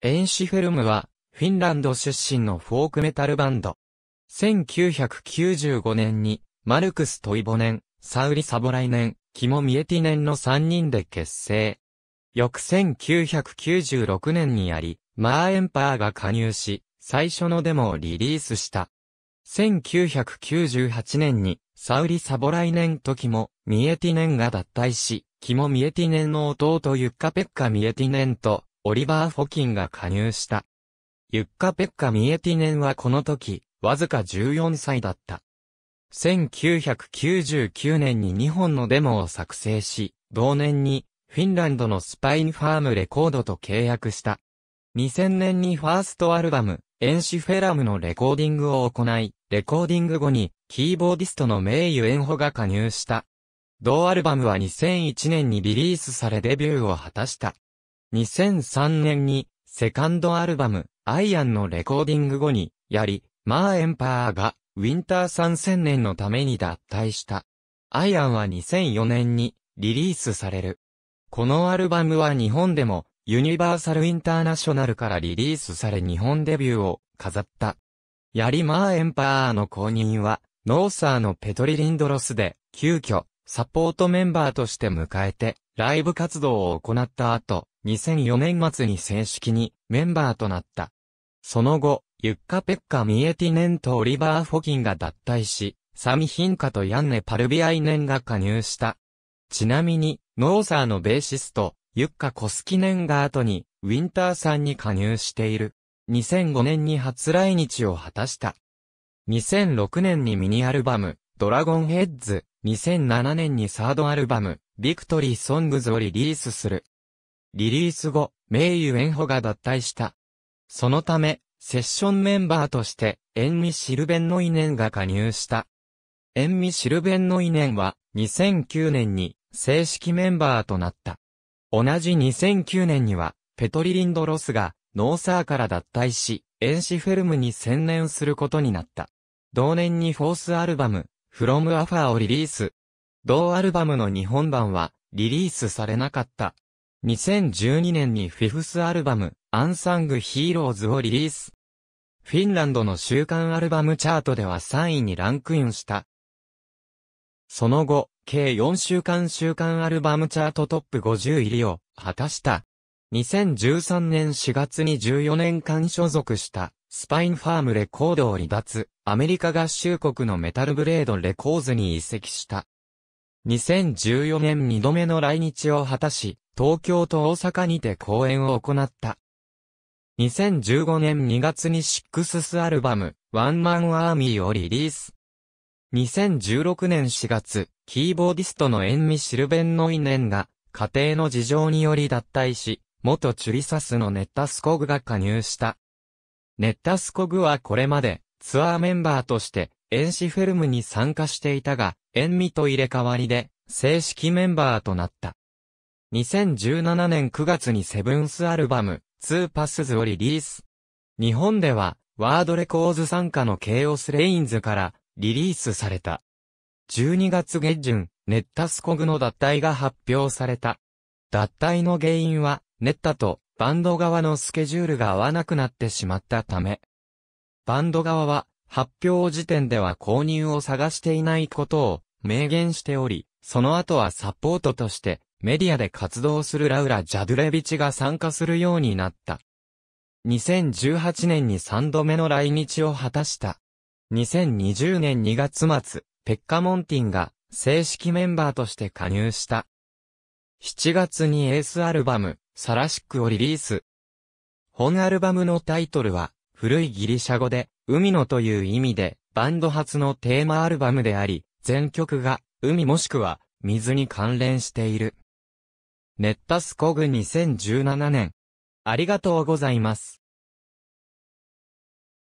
エンシフェルムは、フィンランド出身のフォークメタルバンド。1995年に、マルクス・トイボネン、サウリ・サボライネン、キモ・ミエティネンの3人で結成。翌1996年にあり、マーエンパーが加入し、最初のデモをリリースした。1998年に、サウリ・サボライネンとキモ・ミエティネンが脱退し、キモ・ミエティネンの弟ユッカ・ペッカ・ミエティネンと、オリバー・フォキンが加入した。ユッカ・ペッカ・ミエティネンはこの時、わずか14歳だった。1999年に2本のデモを作成し、同年にフィンランドのスパインファームレコードと契約した。2000年にファーストアルバム、エンシフェラムのレコーディングを行い、レコーディング後にキーボーディストの名誉ンホが加入した。同アルバムは2001年にリリースされデビューを果たした。2003年に、セカンドアルバム、アイアンのレコーディング後に、やり、マーエンパーが、ウィンター参戦年のために脱退した。アイアンは2004年に、リリースされる。このアルバムは日本でも、ユニバーサルインターナショナルからリリースされ日本デビューを飾った。ヤリマーエンパーの公認は、ノーサーのペトリ・リンドロスで、急遽、サポートメンバーとして迎えて、ライブ活動を行った後、2004年末に正式にメンバーとなった。その後、ユッカ・ペッカ・ミエティネンとオリバー・フォキンが脱退し、サミ・ヒンカとヤンネ・パルビアイネンが加入した。ちなみに、ノーサーのベーシスト、ユッカ・コスキネンが後に、ウィンターさんに加入している。2005年に初来日を果たした。2006年にミニアルバム、ドラゴンヘッズ、2007年にサードアルバム、ビクトリーソングズをリリースする。リリース後、名誉エンホが脱退した。そのため、セッションメンバーとして、エンミ・シルベンノイネンが加入した。エンミ・シルベンノイネンは、2009年に、正式メンバーとなった。同じ2009年には、ペトリ・リンドロスが、ノーサーから脱退し、エンシフェルムに専念することになった。同年にフォースアルバム、フロムアファーをリリース。同アルバムの日本版は、リリースされなかった。2012年にフィフスアルバム、アンサングヒーローズをリリース。フィンランドの週刊アルバムチャートでは3位にランクインした。その後、計4週間週刊アルバムチャートトップ50入りを果たした。2013年4月に14年間所属したスパインファームレコードを離脱、アメリカ合衆国のメタルブレードレコーズに移籍した。2014年2度目の来日を果たし、東京と大阪にて公演を行った。2015年2月にシックススアルバム、ワンマンアーミーをリリース。2016年4月、キーボーディストのエンミ・シルベンノイネンが、家庭の事情により脱退し、元チュリサスのネッタスコグが加入した。ネッタスコグはこれまで、ツアーメンバーとして、エンシフェルムに参加していたが、塩味と入れ替わりで、正式メンバーとなった。2017年9月にセブンスアルバム、2パスズをリリース。日本では、ワードレコーズ参加のケイオスレインズからリリースされた。12月下旬、ネッタスコグの脱退が発表された。脱退の原因は、ネッタとバンド側のスケジュールが合わなくなってしまったため。バンド側は、発表時点では購入を探していないことを明言しており、その後はサポートとしてメディアで活動するラウラ・ジャドゥレビチが参加するようになった。2018年に3度目の来日を果たした。2020年2月末、ペッカ・モンティンが正式メンバーとして加入した。7月にエースアルバム、サラシックをリリース。本アルバムのタイトルは、古いギリシャ語で、海のという意味で、バンド初のテーマアルバムであり、全曲が海もしくは水に関連している。ネッタスコグ2017年。ありがとうございます。